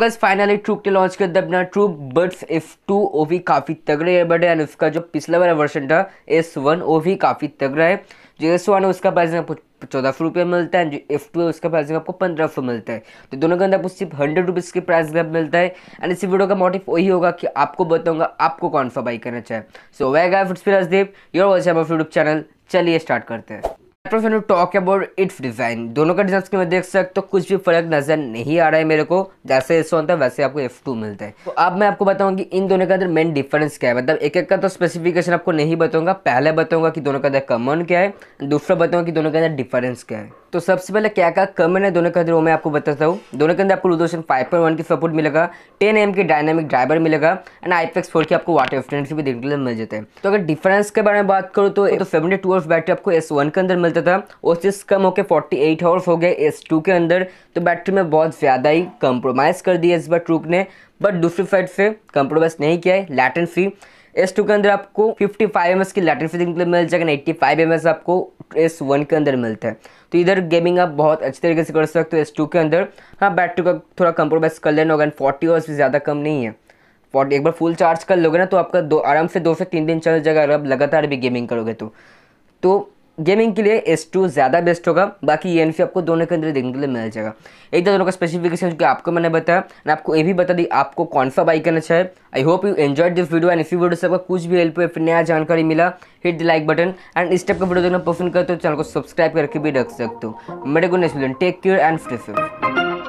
बस finally troop ने launch कर दिया अपना ट्रूप बर्ड्स एफ टू वो भी काफ़ी तगड़े एयरबड है एंड उसका जो पिछला वाला वर्जन था एस वन वो भी काफ़ी तगड़ा है जो एस वन है उसका प्राइसिंग आपको चौदह सौ रुपये मिलता है जो एफ टू है उसका प्राइसिंग आपको पंद्रह सौ मिलता है तो दोनों के अंदर आपको सिर्फ हंड्रेड रुपीज़ के प्राइस में मिलता है एंड इसी वीडियो का मोटिव वही होगा कि आपको बताऊंगा आपको कौन सा बाई करना चाहे सो वह गाय फुट्स फिर यूट्यूब चैनल चलिए स्टार्ट करते हैं टॉक अबाउट इट्स डिज़ाइन दोनों का डिजाइन में देख सकते हो तो कुछ भी फर्क नजर नहीं आ रहा है मेरे को जैसे एस होता है वैसे आपको एफ टू मिलता है तो अब मैं आपको बताऊंगी इन दोनों के अंदर मेन डिफरेंस क्या है मतलब एक एक का तो स्पेसिफिकेशन आपको नहीं बताऊंगा पहले बताऊंगा कि दोनों का अंदर कमन क्या है दूसरा बताऊंगा कि दोनों के अंदर डिफरेंस क्या है तो सबसे पहले क्या का कमन है दोनों के अंदर वो मैं आपको बताता हूँ दोनों के अंदर आपको लूदोशन फाइव पॉइंट वन की सपोर्ट मिलेगा टेन एम की डायनामिक ड्राइवर मिलेगा एंड आई पेक्स फोर की आपको वाटर एफिडेंसी भी देखने के लिए मिल जाते हैं तो अगर डिफरेंस के बारे में बात करूँ तो तो सेवेंटी टू आवर्स बैटरी आपको एस वन के अंदर मिलता था और चीज़ कम होकर फोर्टी एट आवर्स हो गए एस टू के अंदर तो बैटरी में बहुत ज़्यादा ही कम्प्रोमाइज़ कर दिया इस बार ट्रूप ने बट दूसरी साइड से कम्प्रोमाइज़ नहीं किया है लैटेंसी एस टू के अंदर आपको फिफ्टी फाइव एम एस की लैटेंसी देखने के लिए मिल जाएगा एट्टी फाइव एम एस आपको एस वन के अंदर मिलता है तो इधर गेमिंग आप बहुत अच्छी तरीके से कर सकते हो एस टू के अंदर हाँ बैटरी का थोड़ा कंप्रोमाइज़ कर लेना होगा एंड फोर्टी आवर्स भी ज़्यादा कम नहीं है फोर्टी एक बार फुल चार्ज कर लोगे ना तो आपका दो आराम से दो से तीन दिन चल जाएगा अगर आप लगातार भी गेमिंग करोगे तो, तो गेमिंग के लिए एस टू ज़्यादा बेस्ट होगा बाकी ई e एन आपको दोनों के अंदर देखने के लिए मिल जाएगा एक तो दोनों का स्पेसिफिकेशन जो आपको मैंने बताया मैं आपको ये भी बता दी आपको कौन सा बाइक करना चाहिए I hope you enjoy this video and इसी वीडियो से आपको कुछ भी हेल्प फिर नया जानकारी मिला hit the like button and इस टाइप का वीडियो देखना पसंद करते हो तो चैनल को सब्सक्राइब करके भी रख सकते हो मेरे को next take care and free